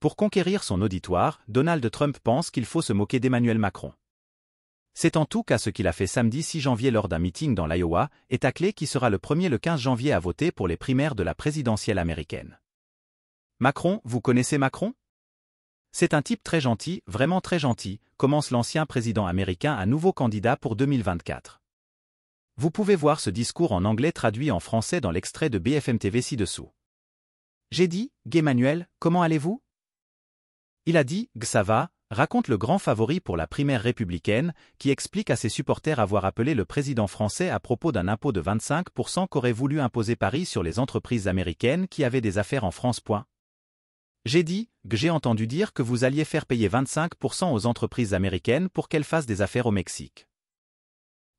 Pour conquérir son auditoire, Donald Trump pense qu'il faut se moquer d'Emmanuel Macron. C'est en tout cas ce qu'il a fait samedi 6 janvier lors d'un meeting dans l'Iowa, et clé qui sera le premier le 15 janvier à voter pour les primaires de la présidentielle américaine. Macron, vous connaissez Macron C'est un type très gentil, vraiment très gentil, commence l'ancien président américain à nouveau candidat pour 2024. Vous pouvez voir ce discours en anglais traduit en français dans l'extrait de BFM TV ci-dessous. J'ai dit, Manuel, comment allez-vous il a dit, va, raconte le grand favori pour la primaire républicaine, qui explique à ses supporters avoir appelé le président français à propos d'un impôt de 25% qu'aurait voulu imposer Paris sur les entreprises américaines qui avaient des affaires en France. J'ai dit, que j'ai entendu dire que vous alliez faire payer 25% aux entreprises américaines pour qu'elles fassent des affaires au Mexique.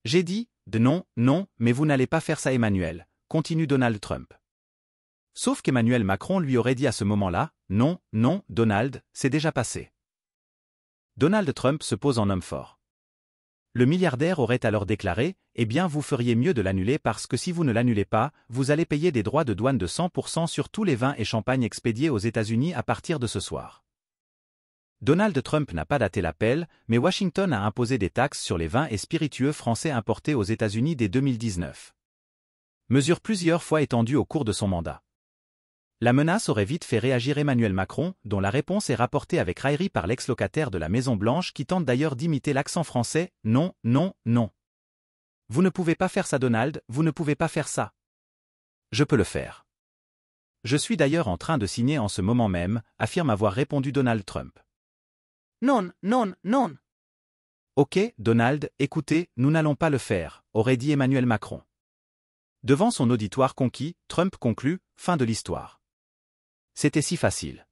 J'ai dit, de non, non, mais vous n'allez pas faire ça Emmanuel, continue Donald Trump. Sauf qu'Emmanuel Macron lui aurait dit à ce moment-là, non, non, Donald, c'est déjà passé. Donald Trump se pose en homme fort. Le milliardaire aurait alors déclaré, eh bien vous feriez mieux de l'annuler parce que si vous ne l'annulez pas, vous allez payer des droits de douane de 100% sur tous les vins et champagnes expédiés aux États-Unis à partir de ce soir. Donald Trump n'a pas daté l'appel, mais Washington a imposé des taxes sur les vins et spiritueux français importés aux États-Unis dès 2019. Mesure plusieurs fois étendue au cours de son mandat. La menace aurait vite fait réagir Emmanuel Macron, dont la réponse est rapportée avec raillerie par l'ex-locataire de la Maison-Blanche qui tente d'ailleurs d'imiter l'accent français « Non, non, non ». Vous ne pouvez pas faire ça Donald, vous ne pouvez pas faire ça. Je peux le faire. Je suis d'ailleurs en train de signer en ce moment même, affirme avoir répondu Donald Trump. Non, non, non. Ok, Donald, écoutez, nous n'allons pas le faire, aurait dit Emmanuel Macron. Devant son auditoire conquis, Trump conclut, fin de l'histoire. C'était si facile.